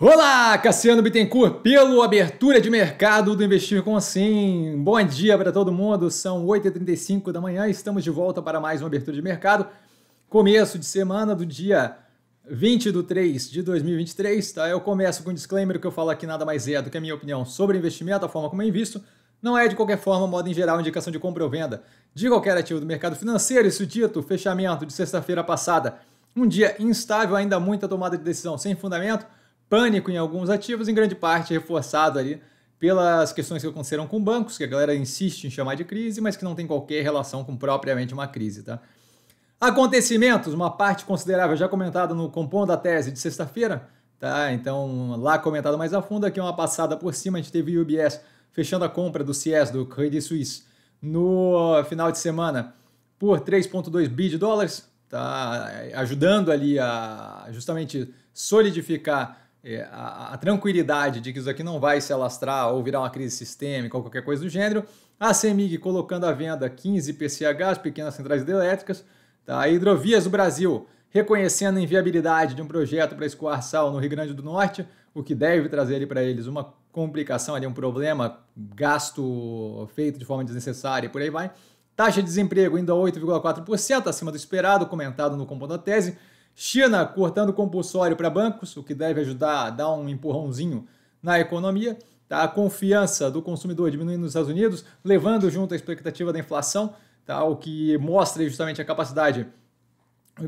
Olá, Cassiano Bittencourt, pelo Abertura de Mercado do Investir com Assim. Bom dia para todo mundo, são 8h35 da manhã estamos de volta para mais uma Abertura de Mercado. Começo de semana do dia 20 de 3 de 2023, tá? Eu começo com um disclaimer que eu falo aqui nada mais é do que a minha opinião sobre investimento, a forma como eu invisto. Não é, de qualquer forma, modo em geral, indicação de compra ou venda de qualquer ativo do mercado financeiro. Isso dito, fechamento de sexta-feira passada, um dia instável, ainda muita tomada de decisão sem fundamento pânico em alguns ativos, em grande parte reforçado ali pelas questões que aconteceram com bancos, que a galera insiste em chamar de crise, mas que não tem qualquer relação com propriamente uma crise, tá? Acontecimentos, uma parte considerável já comentada no Compondo da Tese de sexta-feira, tá? Então, lá comentado mais a fundo, aqui uma passada por cima, a gente teve UBS fechando a compra do CIES, do Credit Suisse, no final de semana por 3,2 bi de dólares, tá? Ajudando ali a justamente solidificar é, a, a, tranquilidade de que isso aqui não vai se alastrar ou virar uma crise sistêmica ou qualquer coisa do gênero. A CEMIG colocando à venda 15 PCHs, pequenas centrais hidrelétricas. Tá? A Hidrovias do Brasil reconhecendo a inviabilidade de um projeto para escoar sal no Rio Grande do Norte, o que deve trazer para eles uma complicação, ali, um problema, gasto feito de forma desnecessária e por aí vai. Taxa de desemprego ainda 8,4%, acima do esperado, comentado no compondo da tese. China cortando compulsório para bancos, o que deve ajudar a dar um empurrãozinho na economia. Tá? A confiança do consumidor diminuindo nos Estados Unidos, levando junto a expectativa da inflação, tá? o que mostra justamente a capacidade,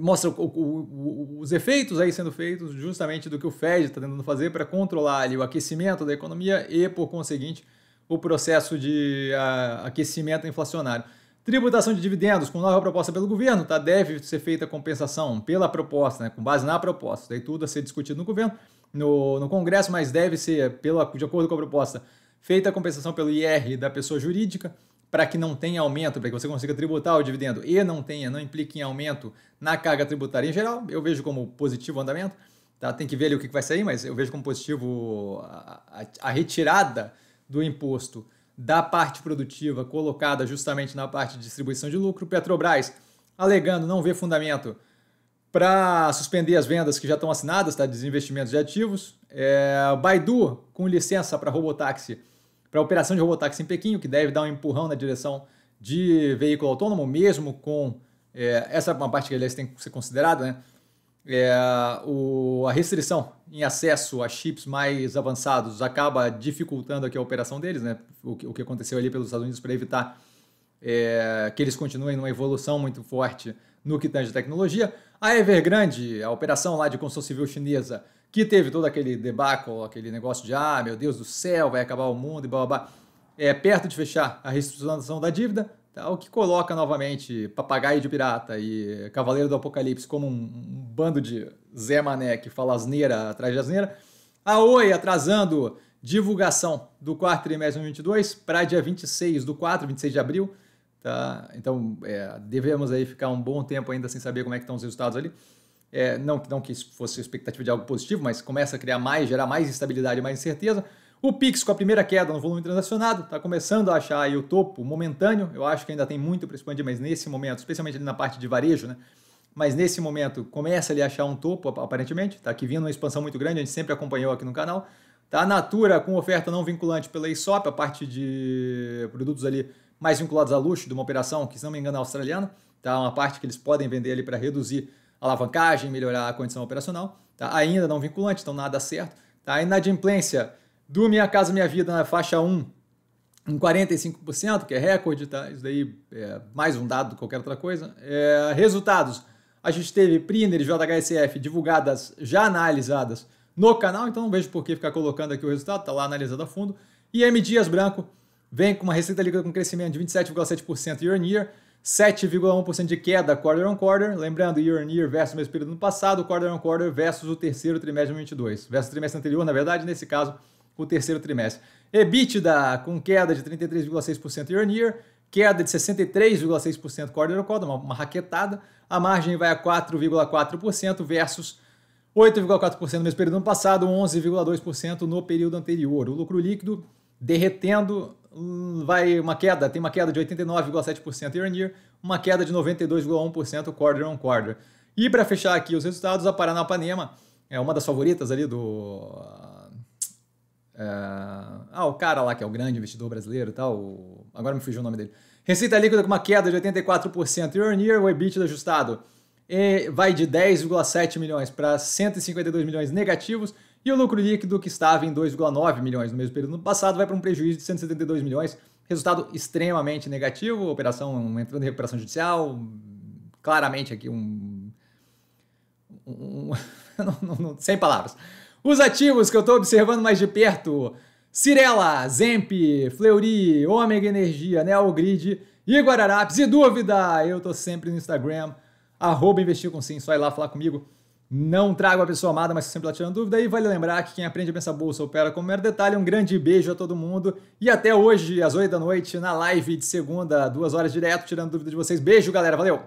mostra o, o, os efeitos aí sendo feitos justamente do que o Fed está tentando fazer para controlar ali, o aquecimento da economia e, por conseguinte, o processo de a, ah, aquecimento inflacionário. Tributação de dividendos, com nova proposta pelo governo, tá? deve ser feita a compensação pela proposta, né? com base na proposta. Daí tudo a ser discutido no governo, no, no Congresso, mas deve ser, pela, de acordo com a proposta, feita a compensação pelo IR da pessoa jurídica, para que não tenha aumento, para que você consiga tributar o dividendo e não tenha, não implique em aumento na carga tributária em geral. Eu vejo como positivo o andamento. Tá? Tem que ver ali o que vai sair, mas eu vejo como positivo a, a, a retirada do imposto da parte produtiva colocada justamente na parte de distribuição de lucro, Petrobras alegando não ver fundamento para suspender as vendas que já estão assinadas, tá? desinvestimentos de ativos. É, Baidu com licença para robotáxi, para operação de robotáxi em Pequim, que deve dar um empurrão na direção de veículo autônomo, mesmo com é, essa é uma parte que aliás tem que ser considerada, né? é, o, a restrição em acesso a chips mais avançados acaba dificultando aqui a operação deles, né? O, que, o que aconteceu ali pelos Estados Unidos para evitar é, que eles continuem numa evolução muito forte no que tange tecnologia. A Evergrande, a operação lá de construção civil chinesa, que teve todo aquele debacle, aquele negócio de ah, meu Deus do céu, vai acabar o mundo e blá blá blá, é, perto de fechar a reestruturação da dívida, é o que coloca novamente Papagaio de Pirata e Cavaleiro do Apocalipse como um, um bando de Zé Mané que fala asneira atrás de asneira. A Oi atrasando divulgação do quarto trimestre de 2022 para dia 26 do 4, 26 de abril. Tá? Então, é, devemos aí ficar um bom tempo ainda sem saber como é que estão os resultados ali. É, não, não que isso fosse expectativa de algo positivo, mas começa a criar mais, gerar mais instabilidade, mais incerteza. O Pix com a primeira queda no volume transacionado, está começando a achar o topo momentâneo. Eu acho que ainda tem muito para expandir, mas nesse momento, especialmente na parte de varejo, né? Mas nesse momento começa ali a achar um topo, aparentemente. Está aqui vindo uma expansão muito grande, a gente sempre acompanhou aqui no canal. Tá a Natura com oferta não vinculante pela ISOP, a parte de produtos ali mais vinculados a luxo, de uma operação que, se não me engano, é australiana. Tá uma parte que eles podem vender ali para reduzir a alavancagem, melhorar a condição operacional. Tá ainda não vinculante, então nada certo. Tá a inadimplência do Minha Casa Minha Vida na faixa 1, em 45%, que é recorde, tá? Isso daí é mais um dado do que qualquer outra coisa. É, resultados. A gente teve prinder e JHSF divulgadas, já analisadas no canal, então não vejo por que ficar colocando aqui o resultado, tá lá analisado a fundo. E M. Dias Branco vem com uma receita líquida com crescimento de 27,7% year on year, 7,1% de queda quarter on quarter, lembrando year on year versus o mesmo período passado, quarter on quarter versus o terceiro trimestre de 2022, versus o trimestre anterior, na verdade, nesse caso, o terceiro trimestre. EBITDA com queda de 33,6% year on year, queda de 63,6% quarter on quarter, uma, uma raquetada. A margem vai a 4,4% versus 8,4% no mesmo período do ano passado, 11,2% no período anterior. O lucro líquido derretendo hum, vai uma queda, tem uma queda de 89,7% year on year, uma queda de 92,1% quarter on quarter. E para fechar aqui os resultados, a Paranapanema é uma das favoritas ali do ah, ah, o cara lá que é o grande investidor brasileiro e tal, o, agora me fugiu o nome dele. Receita líquida com uma queda de 84% year on year, o EBITDA ajustado vai de 10,7 milhões para 152 milhões negativos e o lucro líquido que estava em 2,9 milhões no mesmo período passado vai para um prejuízo de 172 milhões, resultado extremamente negativo, operação entrando em recuperação judicial, claramente aqui um, um, um sem palavras. Os ativos que eu estou observando mais de perto: Cirela, Zemp, Fleury, Ômega Energia, Neogrid e Guararapes. E dúvida, eu estou sempre no Instagram, arroba investir com sim, só ir lá falar comigo. Não trago a pessoa amada, mas sempre lá tirando dúvida. E vale lembrar que quem aprende a pensar bolsa opera como mero detalhe. Um grande beijo a todo mundo. E até hoje, às 8 da noite, na live de segunda, duas horas direto, tirando dúvida de vocês. Beijo, galera. Valeu!